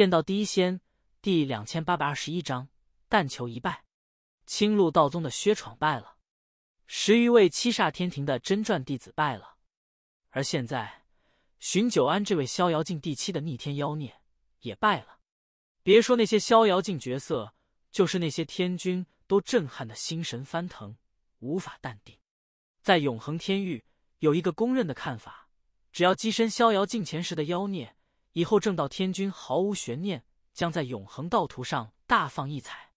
《剑道第一仙》第两千八百二十一章，但求一败。青鹿道宗的薛闯败了，十余位七煞天庭的真传弟子败了，而现在荀九安这位逍遥境第七的逆天妖孽也败了。别说那些逍遥境角色，就是那些天君都震撼的心神翻腾，无法淡定。在永恒天域，有一个公认的看法：只要跻身逍遥境前时的妖孽。以后正道天君毫无悬念，将在永恒道途上大放异彩，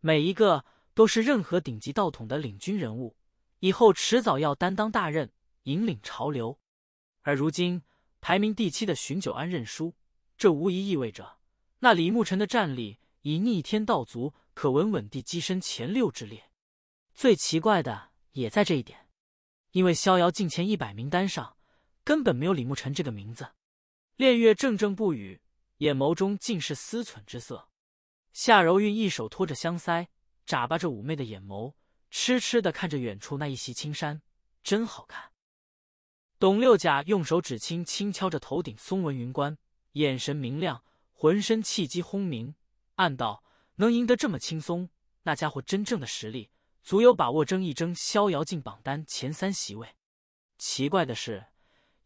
每一个都是任何顶级道统的领军人物，以后迟早要担当大任，引领潮流。而如今排名第七的荀九安认输，这无疑意味着那李牧尘的战力以逆天道族可稳稳地跻身前六之列。最奇怪的也在这一点，因为逍遥境前一百名单上根本没有李牧尘这个名字。练月怔怔不语，眼眸中尽是思忖之色。夏柔韵一手托着香腮，眨巴着妩媚的眼眸，痴痴的看着远处那一袭青衫，真好看。董六甲用手指轻轻敲着头顶松纹云冠，眼神明亮，浑身气机轰鸣，暗道：能赢得这么轻松，那家伙真正的实力，足有把握争一争逍遥境榜单前三席位。奇怪的是，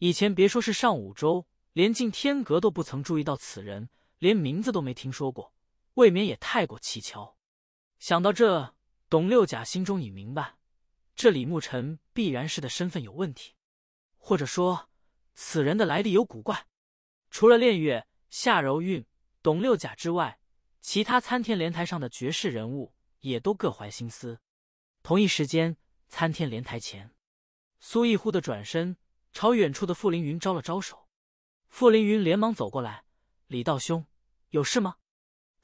以前别说是上五洲连进天阁都不曾注意到此人，连名字都没听说过，未免也太过蹊跷。想到这，董六甲心中已明白，这李牧尘必然是的身份有问题，或者说此人的来历有古怪。除了练月、夏柔韵、董六甲之外，其他参天莲台上的绝世人物也都各怀心思。同一时间，参天莲台前，苏亦忽的转身，朝远处的傅凌云招了招手。傅凌云连忙走过来：“李道兄，有事吗？”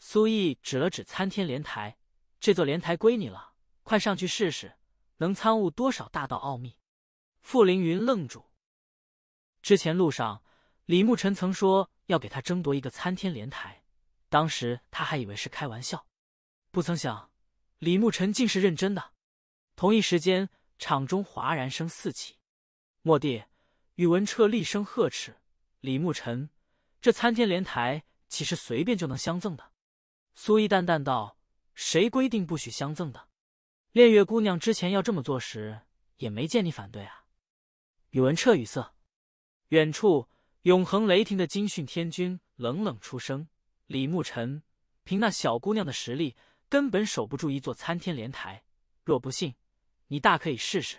苏毅指了指参天莲台：“这座莲台归你了，快上去试试，能参悟多少大道奥秘？”傅凌云愣住。之前路上，李牧尘曾说要给他争夺一个参天莲台，当时他还以为是开玩笑，不曾想李牧尘竟是认真的。同一时间，场中哗然声四起。末地、宇文彻厉声呵斥。李牧尘，这参天莲台岂是随便就能相赠的？苏毅淡淡道：“谁规定不许相赠的？炼月姑娘之前要这么做时，也没见你反对啊。”宇文彻语塞。远处，永恒雷霆的金训天君冷冷出声：“李牧尘，凭那小姑娘的实力，根本守不住一座参天莲台。若不信，你大可以试试。”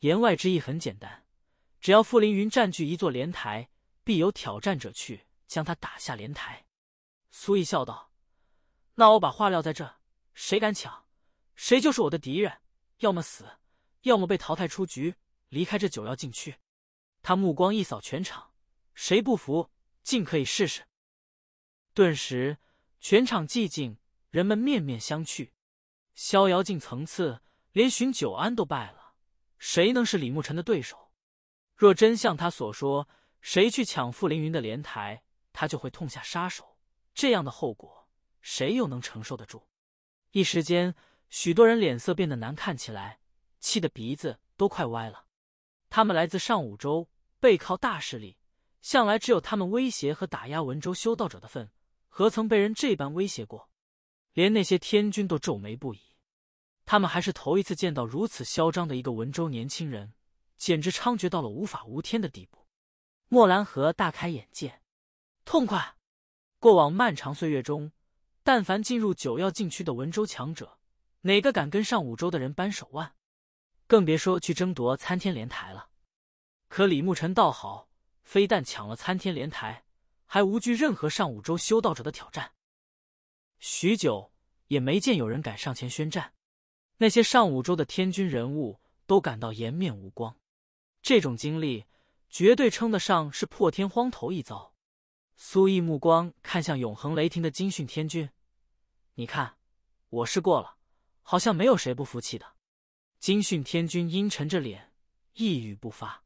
言外之意很简单：只要傅凌云占据一座莲台。必有挑战者去将他打下莲台。”苏毅笑道，“那我把话撂在这，谁敢抢，谁就是我的敌人，要么死，要么被淘汰出局，离开这九妖禁区。”他目光一扫全场，谁不服，尽可以试试。顿时，全场寂静，人们面面相觑。逍遥境层次，连寻九安都败了，谁能是李牧尘的对手？若真像他所说。谁去抢傅凌云的莲台，他就会痛下杀手。这样的后果，谁又能承受得住？一时间，许多人脸色变得难看起来，气得鼻子都快歪了。他们来自上五州，背靠大势力，向来只有他们威胁和打压文州修道者的份，何曾被人这般威胁过？连那些天君都皱眉不已。他们还是头一次见到如此嚣张的一个文州年轻人，简直猖獗到了无法无天的地步。莫兰河大开眼界，痛快！过往漫长岁月中，但凡进入九曜禁区的文州强者，哪个敢跟上五州的人扳手腕？更别说去争夺参天莲台了。可李牧尘倒好，非但抢了参天莲台，还无惧任何上五州修道者的挑战。许久也没见有人敢上前宣战，那些上五州的天军人物都感到颜面无光。这种经历。绝对称得上是破天荒头一遭。苏毅目光看向永恒雷霆的金训天君，你看，我试过了，好像没有谁不服气的。金训天君阴沉着脸，一语不发。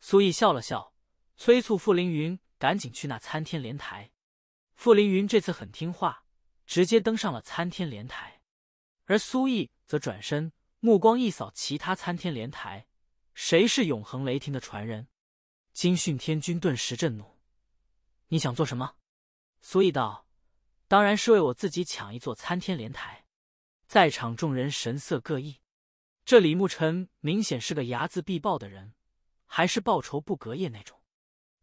苏毅笑了笑，催促傅凌云赶紧去那参天莲台。傅凌云这次很听话，直接登上了参天莲台。而苏毅则转身，目光一扫其他参天莲台，谁是永恒雷霆的传人？金训天君顿时震怒：“你想做什么？”苏毅道：“当然是为我自己抢一座参天莲台。”在场众人神色各异。这李牧尘明显是个睚眦必报的人，还是报仇不隔夜那种。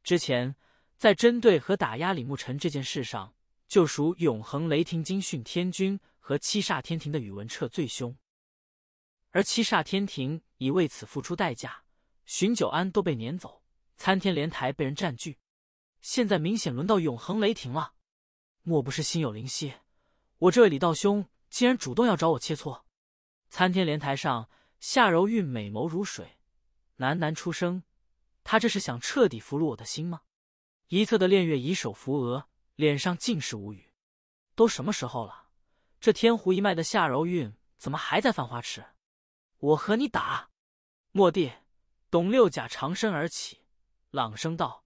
之前在针对和打压李牧尘这件事上，就属永恒雷霆金训天君和七煞天庭的宇文彻最凶，而七煞天庭已为此付出代价，荀九安都被撵走。参天莲台被人占据，现在明显轮到永恒雷霆了。莫不是心有灵犀？我这位李道兄竟然主动要找我切磋。参天莲台上，夏柔玉美眸如水，喃喃出声：“他这是想彻底俘虏我的心吗？”一侧的炼月以手扶额，脸上尽是无语。都什么时候了？这天狐一脉的夏柔韵怎么还在犯花痴？我和你打！莫地，董六甲长身而起。朗声道：“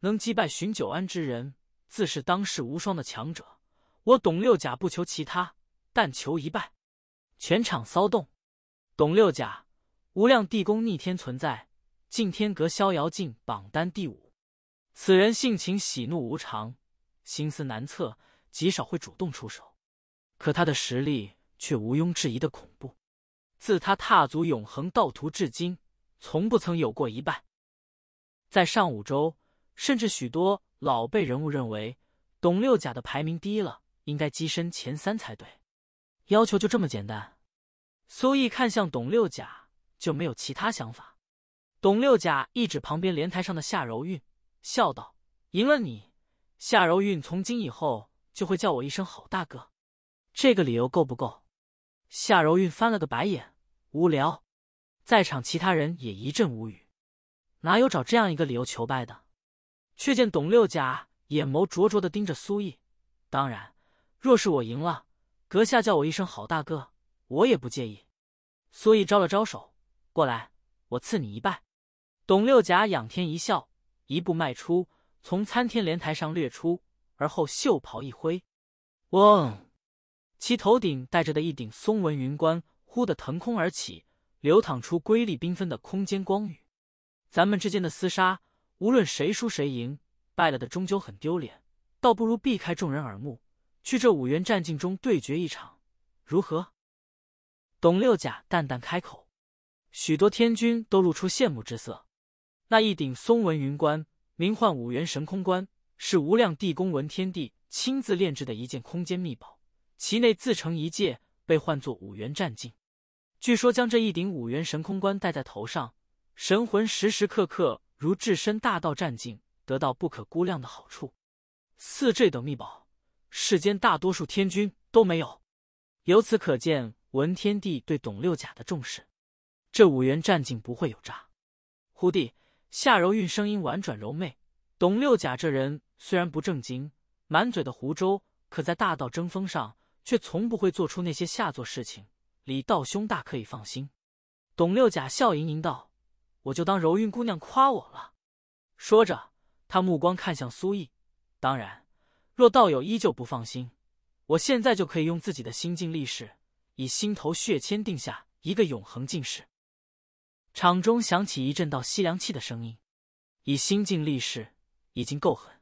能击败荀九安之人，自是当世无双的强者。我董六甲不求其他，但求一败。”全场骚动。董六甲，无量地宫逆天存在，敬天阁逍遥境榜单第五。此人性情喜怒无常，心思难测，极少会主动出手。可他的实力却毋庸置疑的恐怖。自他踏足永恒道途至今，从不曾有过一败。在上五周，甚至许多老辈人物认为，董六甲的排名低了，应该跻身前三才对。要求就这么简单。苏毅看向董六甲，就没有其他想法。董六甲一指旁边莲台上的夏柔韵，笑道：“赢了你，夏柔韵从今以后就会叫我一声好大哥。”这个理由够不够？夏柔韵翻了个白眼，无聊。在场其他人也一阵无语。哪有找这样一个理由求败的？却见董六甲眼眸灼灼的盯着苏毅。当然，若是我赢了，阁下叫我一声好大哥，我也不介意。苏毅招了招手，过来，我赐你一拜。董六甲仰天一笑，一步迈出，从参天莲台上掠出，而后袖袍一挥，嗡，其头顶戴着的一顶松纹云冠忽的腾空而起，流淌出瑰丽缤纷的空间光雨。咱们之间的厮杀，无论谁输谁赢，败了的终究很丢脸，倒不如避开众人耳目，去这五元战境中对决一场，如何？董六甲淡淡开口，许多天君都露出羡慕之色。那一顶松纹云冠，名唤五元神空冠，是无量地宫文天帝亲自炼制的一件空间秘宝，其内自成一界，被唤作五元战境。据说将这一顶五元神空冠戴在头上。神魂时时刻刻如置身大道战境，得到不可估量的好处。似这等秘宝，世间大多数天君都没有。由此可见，文天帝对董六甲的重视。这五元战境不会有诈。忽地，夏柔韵声音婉转柔媚。董六甲这人虽然不正经，满嘴的胡诌，可在大道争锋上，却从不会做出那些下作事情。李道兄大可以放心。董六甲笑盈盈道。我就当柔韵姑娘夸我了。说着，他目光看向苏毅。当然，若道友依旧不放心，我现在就可以用自己的心境力士，以心头血签定下一个永恒进士。场中响起一阵道吸凉气的声音。以心境力士已经够狠，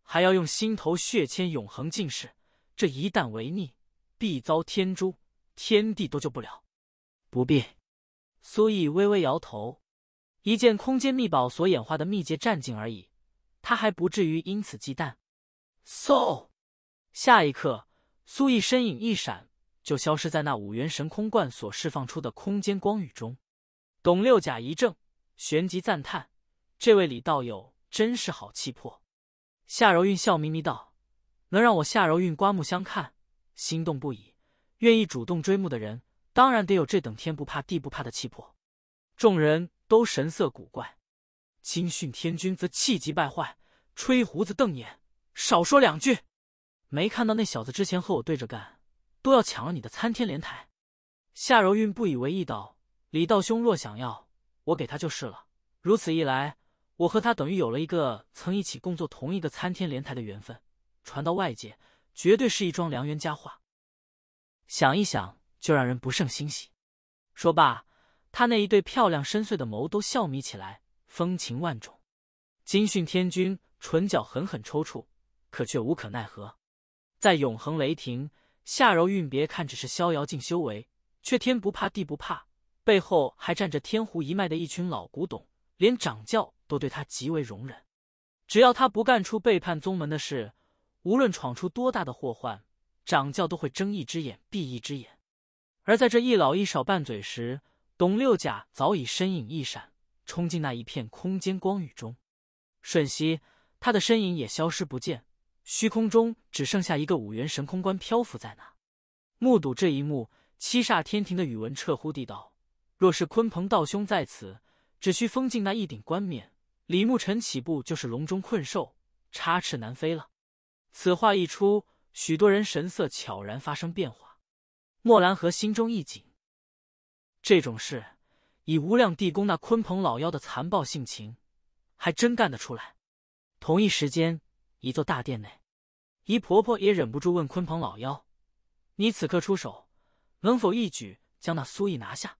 还要用心头血签永恒进士，这一旦违逆，必遭天诛，天地都救不了。不必。苏毅微微摇头。一件空间秘宝所演化的秘界战境而已，他还不至于因此忌惮。嗖！下一刻，苏毅身影一闪，就消失在那五元神空罐所释放出的空间光雨中。董六甲一怔，旋即赞叹：“这位李道友真是好气魄。”夏柔韵笑眯眯道：“能让我夏柔韵刮目相看、心动不已，愿意主动追慕的人，当然得有这等天不怕地不怕的气魄。”众人。都神色古怪，金训天君则气急败坏，吹胡子瞪眼，少说两句。没看到那小子之前和我对着干，都要抢了你的参天莲台。夏柔韵不以为意道：“李道兄若想要，我给他就是了。如此一来，我和他等于有了一个曾一起共坐同一个参天莲台的缘分，传到外界，绝对是一桩良缘佳话。想一想就让人不胜欣喜。”说罢。他那一对漂亮深邃的眸都笑眯起来，风情万种。金训天君唇角狠狠抽搐，可却无可奈何。在永恒雷霆，夏柔韵别看只是逍遥境修为，却天不怕地不怕，背后还站着天狐一脉的一群老古董，连掌教都对他极为容忍。只要他不干出背叛宗门的事，无论闯出多大的祸患，掌教都会睁一只眼闭一只眼。而在这一老一少拌嘴时，董六甲早已身影一闪，冲进那一片空间光雨中，瞬息，他的身影也消失不见，虚空中只剩下一个五元神空棺漂浮在那。目睹这一幕，七煞天庭的宇文彻忽地道：“若是鲲鹏道兄在此，只需封禁那一顶冠冕，李牧尘起步就是笼中困兽，插翅难飞了。”此话一出，许多人神色悄然发生变化。莫兰河心中一紧。这种事，以无量地宫那鲲鹏老妖的残暴性情，还真干得出来。同一时间，一座大殿内，姨婆婆也忍不住问鲲鹏老妖：“你此刻出手，能否一举将那苏毅拿下？”